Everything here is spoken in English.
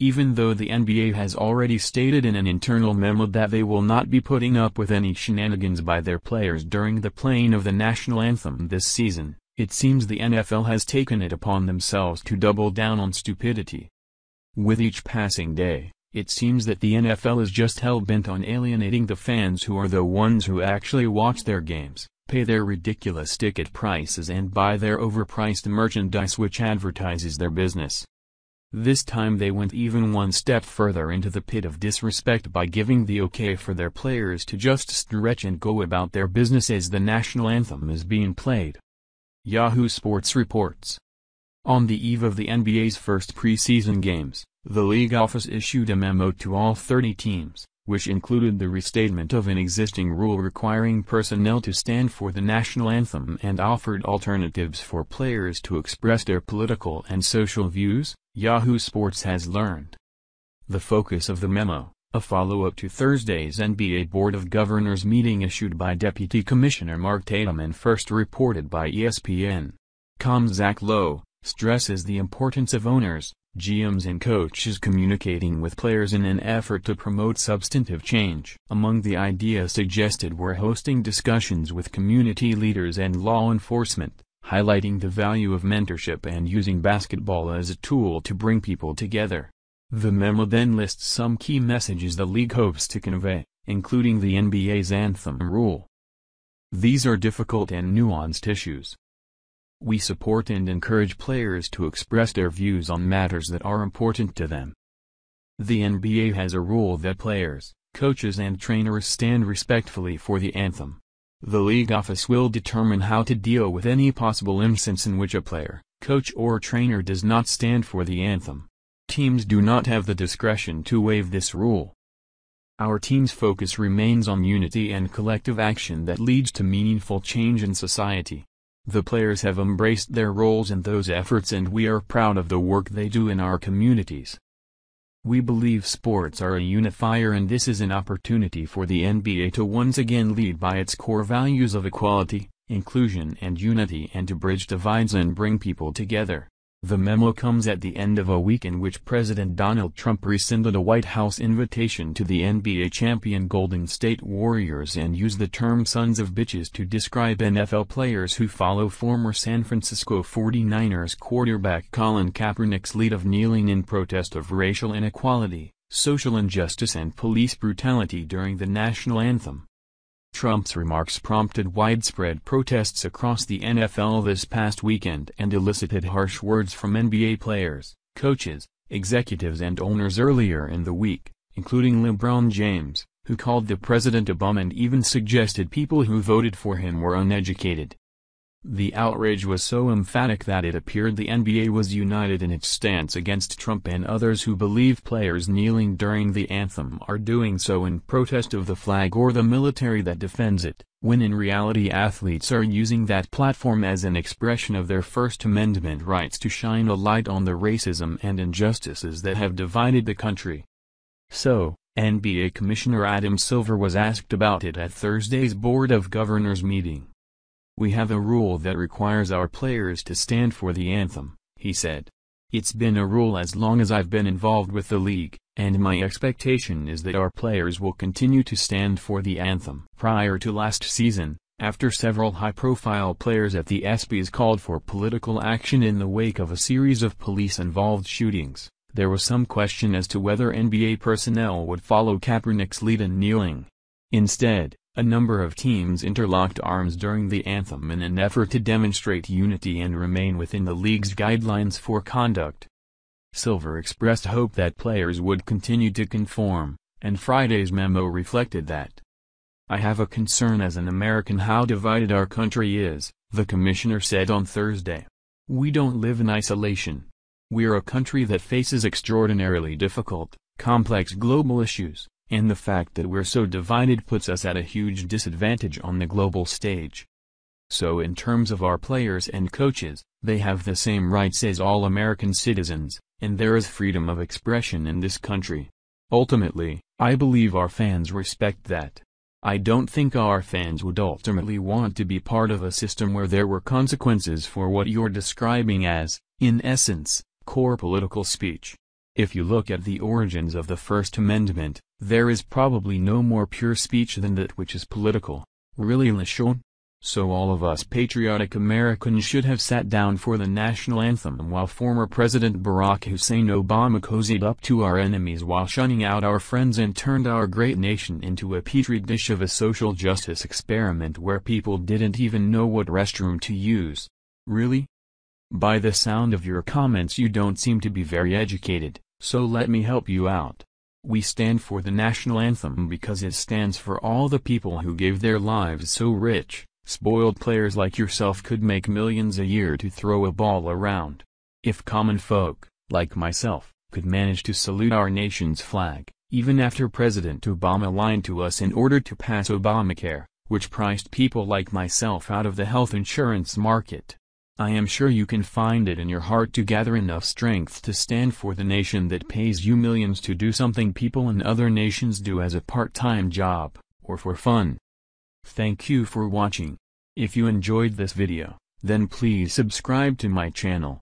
even though the NBA has already stated in an internal memo that they will not be putting up with any shenanigans by their players during the playing of the national anthem this season, it seems the NFL has taken it upon themselves to double down on stupidity. With each passing day, it seems that the NFL is just hell-bent on alienating the fans who are the ones who actually watch their games, pay their ridiculous ticket prices and buy their overpriced merchandise which advertises their business. This time they went even one step further into the pit of disrespect by giving the okay for their players to just stretch and go about their business as the national anthem is being played. Yahoo Sports reports. On the eve of the NBA's first preseason games, the league office issued a memo to all 30 teams, which included the restatement of an existing rule requiring personnel to stand for the national anthem and offered alternatives for players to express their political and social views, Yahoo Sports has learned. The focus of the memo, a follow-up to Thursday's NBA Board of Governors meeting issued by Deputy Commissioner Mark Tatum and first reported by ESPN.com Zach Lowe, stresses the importance of owners, GMs and coaches communicating with players in an effort to promote substantive change. Among the ideas suggested were hosting discussions with community leaders and law enforcement, highlighting the value of mentorship and using basketball as a tool to bring people together. The memo then lists some key messages the league hopes to convey, including the NBA's anthem rule. These are difficult and nuanced issues. We support and encourage players to express their views on matters that are important to them. The NBA has a rule that players, coaches and trainers stand respectfully for the anthem. The league office will determine how to deal with any possible instance in which a player, coach or trainer does not stand for the anthem. Teams do not have the discretion to waive this rule. Our team's focus remains on unity and collective action that leads to meaningful change in society. The players have embraced their roles in those efforts and we are proud of the work they do in our communities. We believe sports are a unifier and this is an opportunity for the NBA to once again lead by its core values of equality, inclusion and unity and to bridge divides and bring people together. The memo comes at the end of a week in which President Donald Trump rescinded a White House invitation to the NBA champion Golden State Warriors and used the term sons of bitches to describe NFL players who follow former San Francisco 49ers quarterback Colin Kaepernick's lead of kneeling in protest of racial inequality, social injustice and police brutality during the national anthem. Trump's remarks prompted widespread protests across the NFL this past weekend and elicited harsh words from NBA players, coaches, executives and owners earlier in the week, including LeBron James, who called the president a bum and even suggested people who voted for him were uneducated. The outrage was so emphatic that it appeared the NBA was united in its stance against Trump and others who believe players kneeling during the anthem are doing so in protest of the flag or the military that defends it, when in reality athletes are using that platform as an expression of their First Amendment rights to shine a light on the racism and injustices that have divided the country. So, NBA Commissioner Adam Silver was asked about it at Thursday's Board of Governors meeting. We have a rule that requires our players to stand for the anthem, he said. It's been a rule as long as I've been involved with the league, and my expectation is that our players will continue to stand for the anthem. Prior to last season, after several high-profile players at the ESPYs called for political action in the wake of a series of police-involved shootings, there was some question as to whether NBA personnel would follow Kaepernick's lead in kneeling. Instead, a number of teams interlocked arms during the anthem in an effort to demonstrate unity and remain within the league's guidelines for conduct. Silver expressed hope that players would continue to conform, and Friday's memo reflected that. I have a concern as an American how divided our country is, the commissioner said on Thursday. We don't live in isolation. We're a country that faces extraordinarily difficult, complex global issues and the fact that we're so divided puts us at a huge disadvantage on the global stage. So in terms of our players and coaches, they have the same rights as all American citizens, and there is freedom of expression in this country. Ultimately, I believe our fans respect that. I don't think our fans would ultimately want to be part of a system where there were consequences for what you're describing as, in essence, core political speech. If you look at the origins of the First Amendment, there is probably no more pure speech than that which is political. Really Lashon? So all of us patriotic Americans should have sat down for the national anthem while former President Barack Hussein Obama cozied up to our enemies while shunning out our friends and turned our great nation into a petri dish of a social justice experiment where people didn't even know what restroom to use. Really? By the sound of your comments you don't seem to be very educated. So let me help you out. We stand for the national anthem because it stands for all the people who gave their lives so rich, spoiled players like yourself could make millions a year to throw a ball around. If common folk, like myself, could manage to salute our nation's flag, even after President Obama lied to us in order to pass Obamacare, which priced people like myself out of the health insurance market, I am sure you can find it in your heart to gather enough strength to stand for the nation that pays you millions to do something people in other nations do as a part-time job, or for fun. Thank you for watching. If you enjoyed this video, then please subscribe to my channel.